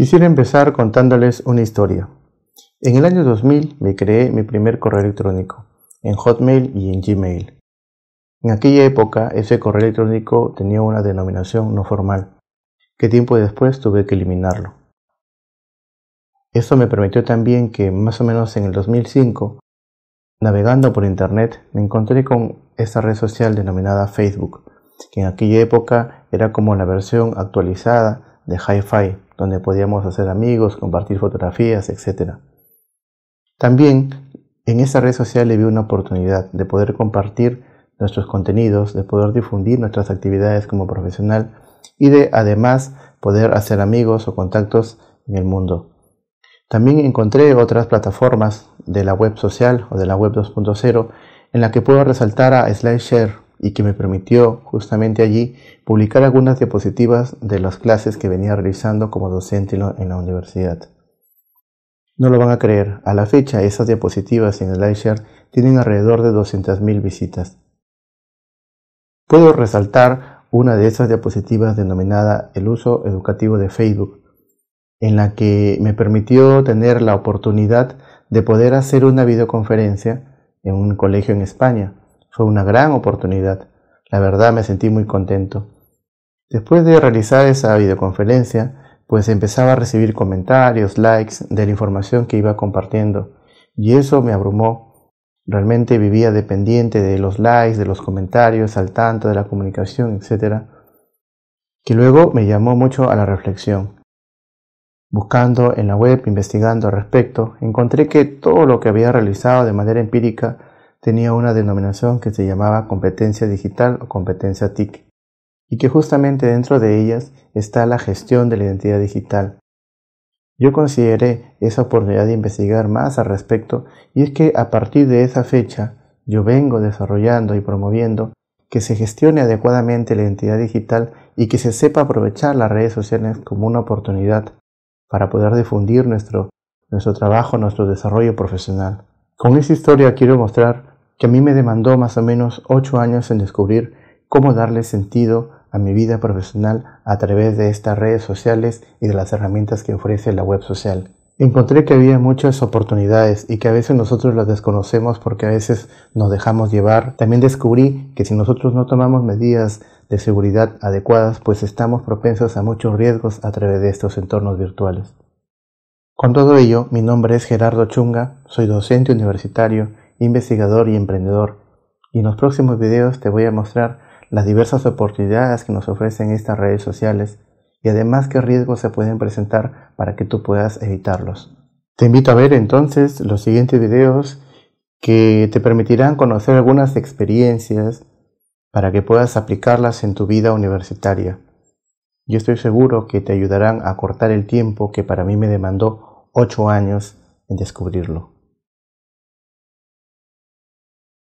Quisiera empezar contándoles una historia. En el año 2000 me creé mi primer correo electrónico, en Hotmail y en Gmail. En aquella época ese correo electrónico tenía una denominación no formal, que tiempo después tuve que eliminarlo. Esto me permitió también que más o menos en el 2005, navegando por Internet, me encontré con esa red social denominada Facebook, que en aquella época era como la versión actualizada de hi donde podíamos hacer amigos, compartir fotografías, etc. También en esa red social le vi una oportunidad de poder compartir nuestros contenidos, de poder difundir nuestras actividades como profesional y de además poder hacer amigos o contactos en el mundo. También encontré otras plataformas de la web social o de la web 2.0 en la que puedo resaltar a SlideShare, y que me permitió justamente allí publicar algunas diapositivas de las clases que venía realizando como docente en la universidad. No lo van a creer, a la fecha esas diapositivas en el iShare tienen alrededor de 200.000 visitas. Puedo resaltar una de esas diapositivas denominada El uso educativo de Facebook, en la que me permitió tener la oportunidad de poder hacer una videoconferencia en un colegio en España, fue una gran oportunidad. La verdad me sentí muy contento. Después de realizar esa videoconferencia, pues empezaba a recibir comentarios, likes de la información que iba compartiendo. Y eso me abrumó. Realmente vivía dependiente de los likes, de los comentarios, al tanto de la comunicación, etc. Que luego me llamó mucho a la reflexión. Buscando en la web, investigando al respecto, encontré que todo lo que había realizado de manera empírica tenía una denominación que se llamaba competencia digital o competencia TIC, y que justamente dentro de ellas está la gestión de la identidad digital. Yo consideré esa oportunidad de investigar más al respecto y es que a partir de esa fecha yo vengo desarrollando y promoviendo que se gestione adecuadamente la identidad digital y que se sepa aprovechar las redes sociales como una oportunidad para poder difundir nuestro, nuestro trabajo, nuestro desarrollo profesional. Con esta historia quiero mostrar que a mí me demandó más o menos ocho años en descubrir cómo darle sentido a mi vida profesional a través de estas redes sociales y de las herramientas que ofrece la web social. Encontré que había muchas oportunidades y que a veces nosotros las desconocemos porque a veces nos dejamos llevar. También descubrí que si nosotros no tomamos medidas de seguridad adecuadas, pues estamos propensos a muchos riesgos a través de estos entornos virtuales. Con todo ello, mi nombre es Gerardo Chunga, soy docente universitario investigador y emprendedor. Y en los próximos videos te voy a mostrar las diversas oportunidades que nos ofrecen estas redes sociales y además qué riesgos se pueden presentar para que tú puedas evitarlos. Te invito a ver entonces los siguientes videos que te permitirán conocer algunas experiencias para que puedas aplicarlas en tu vida universitaria. Yo estoy seguro que te ayudarán a cortar el tiempo que para mí me demandó 8 años en descubrirlo.